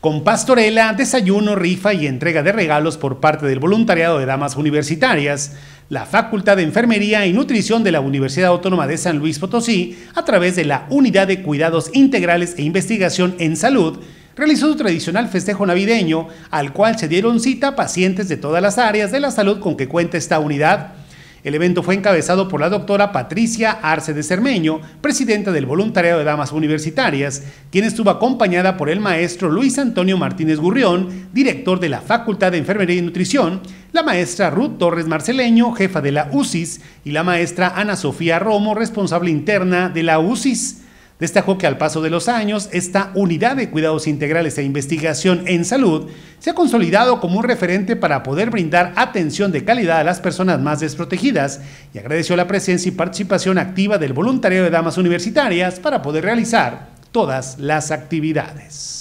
con pastorela, desayuno, rifa y entrega de regalos por parte del voluntariado de damas universitarias, la Facultad de Enfermería y Nutrición de la Universidad Autónoma de San Luis Potosí, a través de la Unidad de Cuidados Integrales e Investigación en Salud, realizó su tradicional festejo navideño, al cual se dieron cita pacientes de todas las áreas de la salud con que cuenta esta unidad el evento fue encabezado por la doctora Patricia Arce de Cermeño, presidenta del Voluntariado de Damas Universitarias, quien estuvo acompañada por el maestro Luis Antonio Martínez Gurrión, director de la Facultad de Enfermería y Nutrición, la maestra Ruth Torres Marceleño, jefa de la UCIS, y la maestra Ana Sofía Romo, responsable interna de la UCIS. Destacó que al paso de los años, esta unidad de cuidados integrales e investigación en salud se ha consolidado como un referente para poder brindar atención de calidad a las personas más desprotegidas y agradeció la presencia y participación activa del voluntario de damas universitarias para poder realizar todas las actividades.